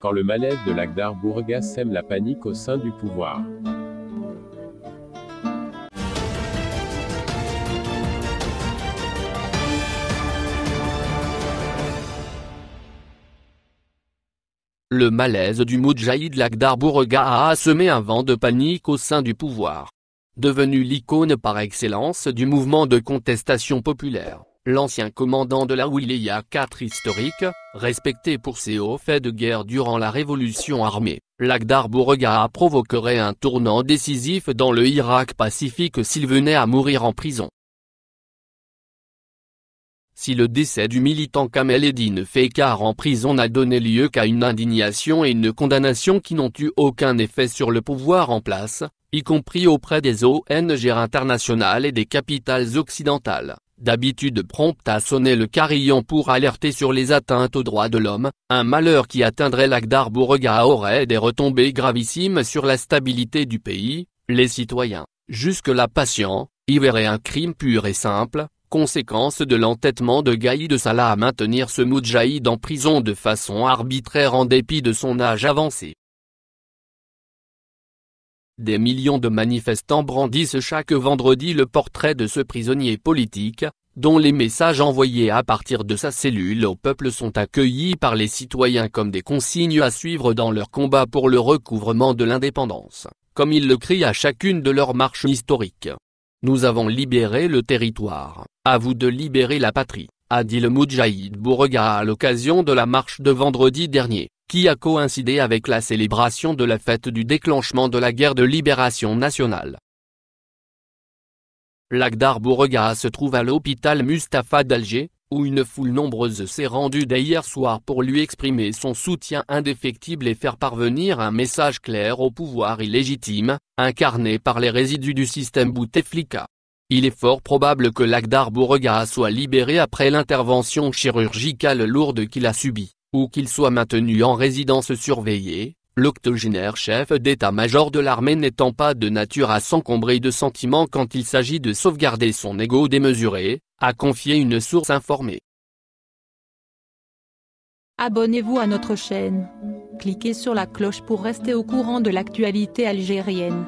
quand le malaise de l'Agdar Bourga sème la panique au sein du pouvoir. Le malaise du Moudjahid Lagdar Bourga a semé un vent de panique au sein du pouvoir. Devenu l'icône par excellence du mouvement de contestation populaire, l'ancien commandant de la Wilaya 4 historique, respecté pour ses hauts faits de guerre durant la révolution armée, l'Agdar Bourga provoquerait un tournant décisif dans le Irak pacifique s'il venait à mourir en prison. Si le décès du militant Kamel Eddin Fekar en prison n'a donné lieu qu'à une indignation et une condamnation qui n'ont eu aucun effet sur le pouvoir en place, y compris auprès des ONG internationales et des capitales occidentales, d'habitude prompte à sonner le carillon pour alerter sur les atteintes aux droits de l'homme, un malheur qui atteindrait l'Akdar Bourga aurait des retombées gravissimes sur la stabilité du pays, les citoyens, jusque-là patients, y verraient un crime pur et simple, conséquence de l'entêtement de Gaïd Salah à maintenir ce Moudjahid en prison de façon arbitraire en dépit de son âge avancé. Des millions de manifestants brandissent chaque vendredi le portrait de ce prisonnier politique, dont les messages envoyés à partir de sa cellule au peuple sont accueillis par les citoyens comme des consignes à suivre dans leur combat pour le recouvrement de l'indépendance, comme ils le crient à chacune de leurs marches historiques. Nous avons libéré le territoire, à vous de libérer la patrie, a dit le Moudjahid Bourga à l'occasion de la marche de vendredi dernier qui a coïncidé avec la célébration de la fête du déclenchement de la guerre de libération nationale. L'Akdar Bourga se trouve à l'hôpital Mustapha d'Alger, où une foule nombreuse s'est rendue dès hier soir pour lui exprimer son soutien indéfectible et faire parvenir un message clair au pouvoir illégitime, incarné par les résidus du système Bouteflika. Il est fort probable que l'Akdar Bourga soit libéré après l'intervention chirurgicale lourde qu'il a subie ou qu'il soit maintenu en résidence surveillée, l'octogénaire chef d'état-major de l'armée n'étant pas de nature à s'encombrer de sentiments quand il s'agit de sauvegarder son ego démesuré, a confié une source informée. Abonnez-vous à notre chaîne. Cliquez sur la cloche pour rester au courant de l'actualité algérienne.